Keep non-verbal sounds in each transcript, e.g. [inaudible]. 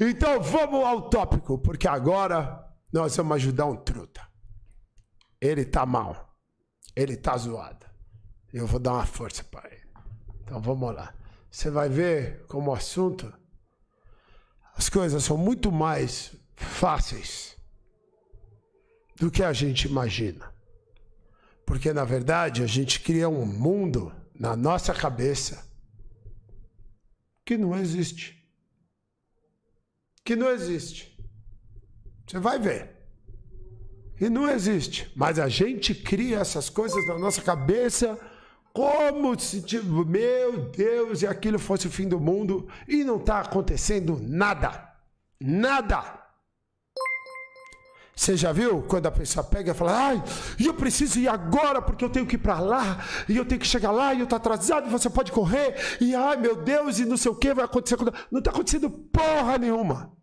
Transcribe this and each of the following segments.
Então vamos ao tópico, porque agora nós vamos ajudar um truta. Ele tá mal. Ele tá zoado. Eu vou dar uma força para ele. Então vamos lá. Você vai ver como assunto as coisas são muito mais fáceis do que a gente imagina. Porque na verdade a gente cria um mundo na nossa cabeça que não existe que não existe. Você vai ver. E não existe. Mas a gente cria essas coisas na nossa cabeça como se, tipo, meu Deus, e aquilo fosse o fim do mundo e não está acontecendo nada. Nada. Você já viu quando a pessoa pega e fala, ai, eu preciso ir agora porque eu tenho que ir para lá, e eu tenho que chegar lá, e eu estou atrasado, e você pode correr, e ai meu Deus, e não sei o que vai acontecer. Não está acontecendo porra nenhuma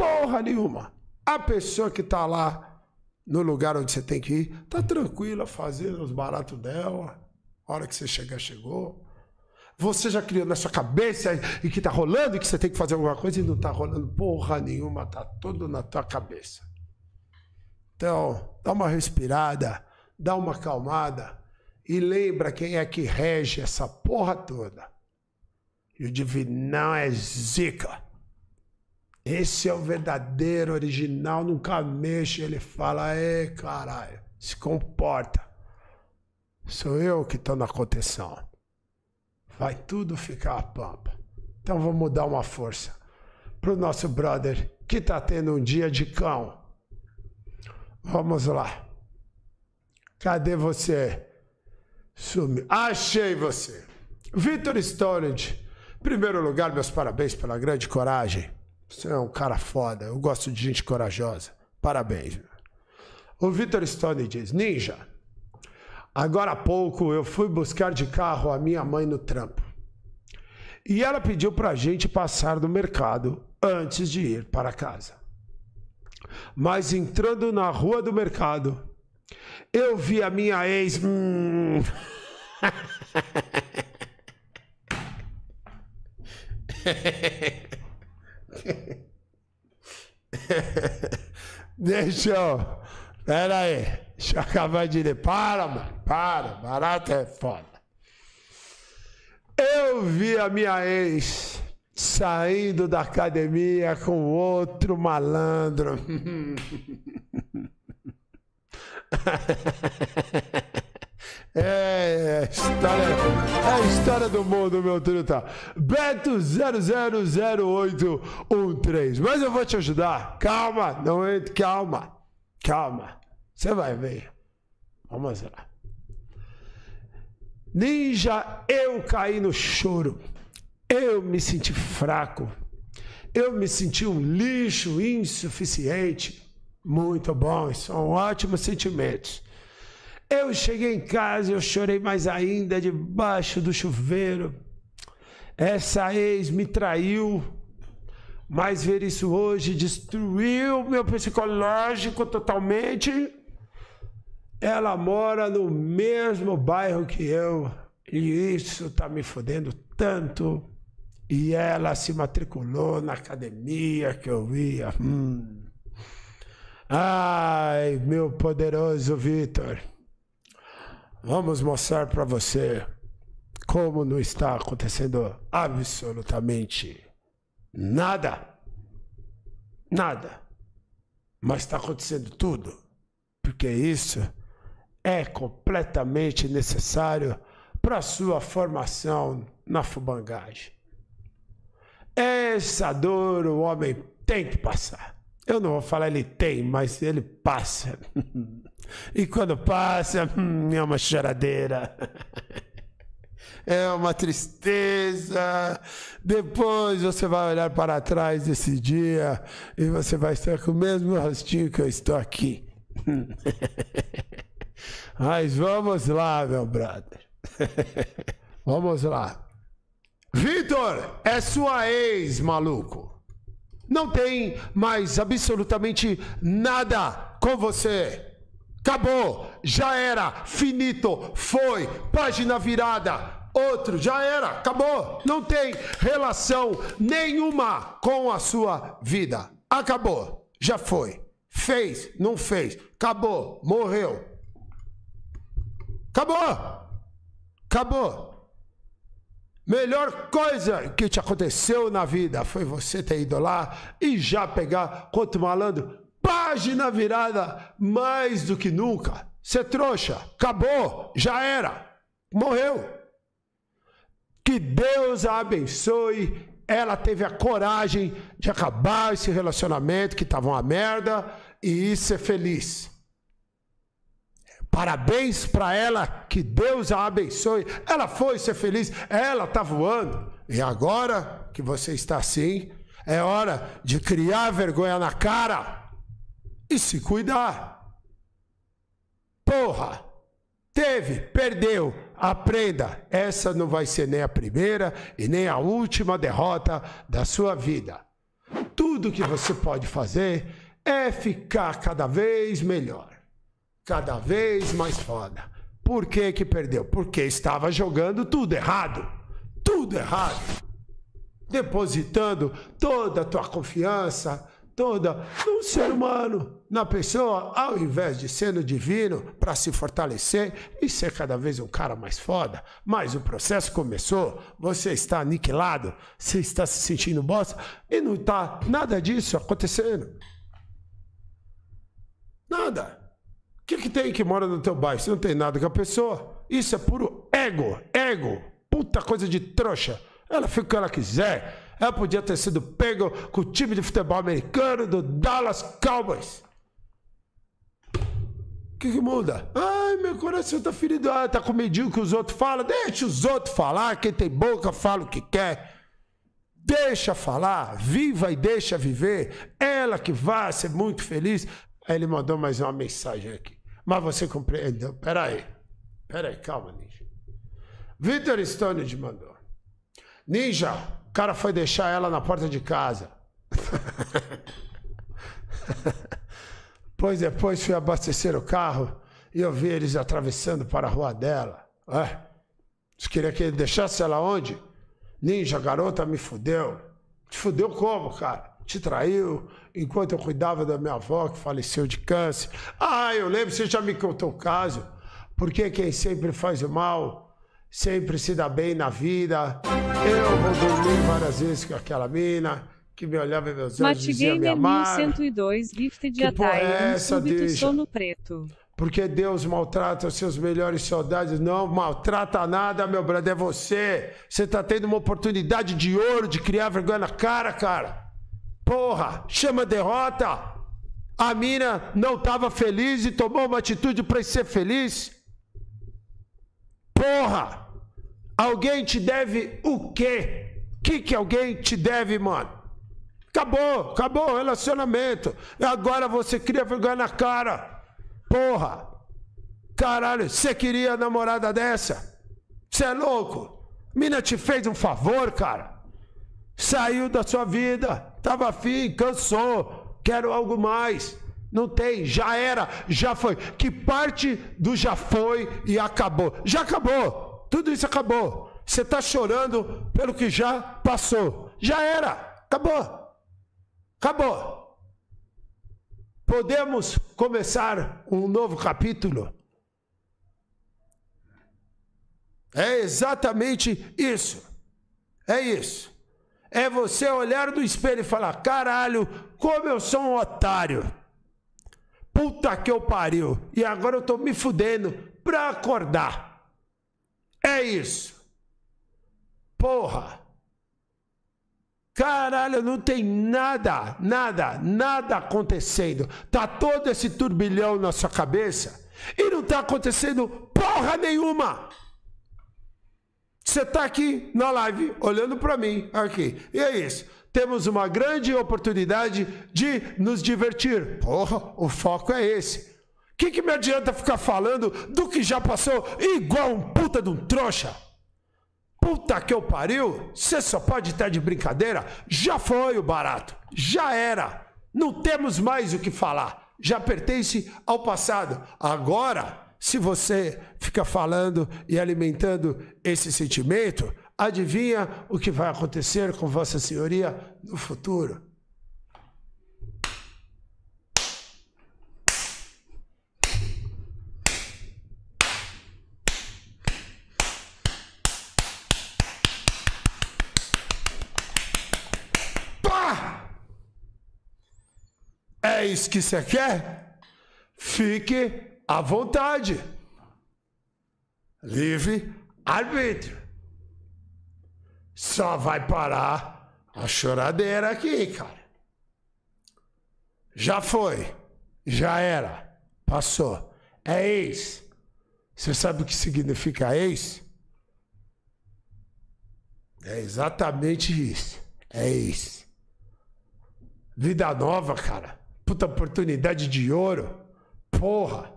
porra nenhuma. A pessoa que tá lá no lugar onde você tem que ir, tá tranquila fazendo os baratos dela. A hora que você chegar, chegou. Você já criou na sua cabeça e que tá rolando e que você tem que fazer alguma coisa e não tá rolando porra nenhuma, tá tudo na tua cabeça. Então, dá uma respirada, dá uma acalmada e lembra quem é que rege essa porra toda. E o divinão é zica. Esse é o verdadeiro, original, nunca mexe. Ele fala, é, caralho, se comporta. Sou eu que estou na contenção. Vai tudo ficar a pampa. Então vamos dar uma força pro nosso brother que está tendo um dia de cão. Vamos lá. Cadê você? Sumi. Achei você. Victor Storage. Primeiro lugar, meus parabéns pela grande coragem você é um cara foda. Eu gosto de gente corajosa. Parabéns. O Vitor Stone diz: Ninja, agora há pouco eu fui buscar de carro a minha mãe no trampo. E ela pediu pra gente passar no mercado antes de ir para casa. Mas entrando na rua do mercado, eu vi a minha ex. Hum... [laughs] [laughs] [laughs] Deixa eu. Pera aí. Deixa eu acabar de ler. Para, mano. Para. Barata é foda. Eu vi a minha ex saindo da academia com outro malandro. [laughs] [laughs] É, história, é, é, é a história do mundo, meu truta. Tá? Beto000813. Mas eu vou te ajudar. Calma, não entre, calma. Calma. Você vai ver. Vamos lá. Ninja, eu caí no choro. Eu me senti fraco. Eu me senti um lixo insuficiente. Muito bom, são ótimos sentimentos. Eu cheguei em casa, eu chorei mais ainda debaixo do chuveiro. Essa ex me traiu, mas ver isso hoje destruiu meu psicológico totalmente. Ela mora no mesmo bairro que eu e isso tá me fodendo tanto. E ela se matriculou na academia que eu ia. Hum. Ai, meu poderoso Vitor. Vamos mostrar para você como não está acontecendo absolutamente nada. Nada. Mas está acontecendo tudo. Porque isso é completamente necessário para sua formação na fubangagem. Essa dor o homem tem que passar. Eu não vou falar ele tem, mas ele passa. [laughs] E quando passa, hum, é uma choradeira. [laughs] É uma tristeza. Depois você vai olhar para trás desse dia e você vai estar com o mesmo rostinho que eu estou aqui. [laughs] Mas vamos lá, meu brother. [laughs] Vamos lá. Vitor, é sua ex, maluco. Não tem mais absolutamente nada com você. Acabou, já era, finito, foi, página virada, outro, já era, acabou. Não tem relação nenhuma com a sua vida. Acabou, já foi. Fez, não fez, acabou, morreu. Acabou, acabou. Melhor coisa que te aconteceu na vida foi você ter ido lá e já pegar quanto malandro página virada mais do que nunca. Você é trouxa, acabou, já era, morreu. Que Deus a abençoe. Ela teve a coragem de acabar esse relacionamento que estava uma merda e ser feliz. Parabéns para ela, que Deus a abençoe. Ela foi ser feliz, ela tá voando. E agora que você está assim, é hora de criar vergonha na cara e se cuidar. Porra! Teve, perdeu, aprenda. Essa não vai ser nem a primeira e nem a última derrota da sua vida. Tudo que você pode fazer é ficar cada vez melhor, cada vez mais foda. Por que, que perdeu? Porque estava jogando tudo errado. Tudo errado. Depositando toda a tua confiança, toda no ser humano, na pessoa, ao invés de sendo divino, para se fortalecer e ser cada vez um cara mais foda. Mas o processo começou, você está aniquilado, você está se sentindo bosta e não está nada disso acontecendo. Nada. O que, que tem que mora no teu bairro? Você não tem nada com a pessoa. Isso é puro ego, ego. Puta coisa de trouxa. Ela fica o que ela quiser ela podia ter sido pega com o time de futebol americano do Dallas Cowboys. O que, que muda? Ai, meu coração tá ferido. Ah, tá com medinho que os outros falam. Deixa os outros falar. Quem tem boca fala o que quer. Deixa falar. Viva e deixa viver. Ela que vai ser muito feliz. Aí ele mandou mais uma mensagem aqui. Mas você compreendeu? Peraí. Peraí, calma, Ninja. Vitor Stone te mandou. Ninja, o cara foi deixar ela na porta de casa. pois depois fui abastecer o carro e eu vi eles atravessando para a rua dela. É. Você queria que ele deixasse ela onde? Ninja, garota, me fudeu. Te fudeu como, cara? Te traiu enquanto eu cuidava da minha avó que faleceu de câncer. Ah, eu lembro, você já me contou o caso. Porque quem sempre faz o mal sempre se dá bem na vida. Eu vou dormir várias vezes com aquela mina que me olhava meus olhos dizia, me 1102 Gifted que porra é essa, um deixa. sono preto. Porque Deus maltrata os seus melhores saudades Não maltrata nada, meu brother. É você. Você tá tendo uma oportunidade de ouro de criar vergonha na cara, cara. Porra, chama derrota. A mina não tava feliz e tomou uma atitude para ser feliz. Porra! Alguém te deve o quê? O que, que alguém te deve, mano? Acabou, acabou o relacionamento. Agora você cria vergonha na cara. Porra! Caralho, você queria namorada dessa? Você é louco? Mina te fez um favor, cara. Saiu da sua vida, tava afim, cansou, quero algo mais. Não tem, já era, já foi. Que parte do já foi e acabou? Já acabou, tudo isso acabou. Você está chorando pelo que já passou. Já era, acabou. Acabou. Podemos começar um novo capítulo? É exatamente isso. É isso. É você olhar no espelho e falar: caralho, como eu sou um otário. Puta que eu pariu. E agora eu tô me fudendo pra acordar. É isso. Porra. Caralho, não tem nada, nada, nada acontecendo. Tá todo esse turbilhão na sua cabeça e não tá acontecendo porra nenhuma. Você tá aqui na live olhando para mim aqui. E é isso temos uma grande oportunidade de nos divertir. Porra, o foco é esse. O que, que me adianta ficar falando do que já passou igual um puta de um trouxa? Puta que eu pariu, você só pode estar tá de brincadeira? Já foi o barato, já era. Não temos mais o que falar, já pertence ao passado. Agora, se você fica falando e alimentando esse sentimento, adivinha o que vai acontecer com Vossa Senhoria no futuro? Pá! É isso que você quer? Fique à vontade. Livre arbítrio só vai parar a choradeira aqui, cara. Já foi. Já era. Passou. É ex. Você sabe o que significa ex? É exatamente isso. É isso. Vida nova, cara. Puta oportunidade de ouro. Porra.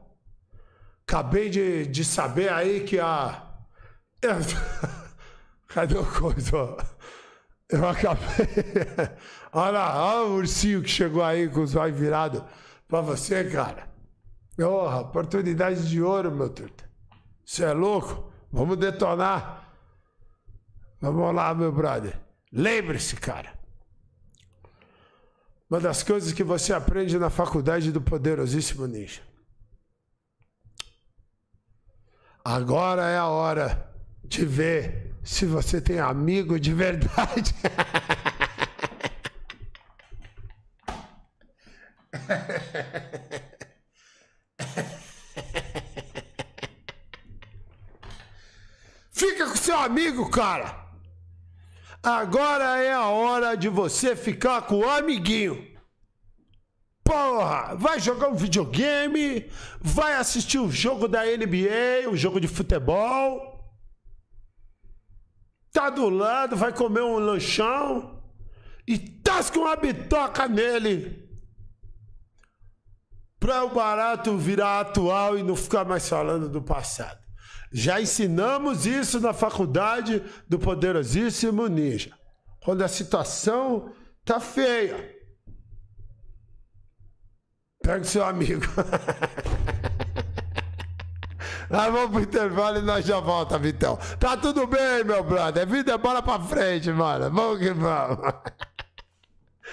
Acabei de, de saber aí que a. [laughs] Cadê o coisa? Eu acabei. [laughs] olha lá, olha o ursinho que chegou aí com os olhos virados pra você, cara. Porra, oportunidade de ouro, meu truta. Você é louco? Vamos detonar. Vamos lá, meu brother. Lembre-se, cara. Uma das coisas que você aprende na faculdade do poderosíssimo ninja. Agora é a hora de ver se você tem amigo de verdade. Fica com seu amigo, cara. Agora é a hora de você ficar com o amiguinho. Porra, vai jogar um videogame, vai assistir o um jogo da NBA, o um jogo de futebol tá do lado, vai comer um lanchão e tasca uma bitoca nele. Pra o barato virar atual e não ficar mais falando do passado. Já ensinamos isso na faculdade do poderosíssimo ninja. Quando a situação tá feia. Pega o seu amigo. [laughs] Nós vamos pro intervalo e nós já volta, Vitão. Tá tudo bem, meu brother. Vida é bola pra frente, mano. Vamos que vamos. [laughs]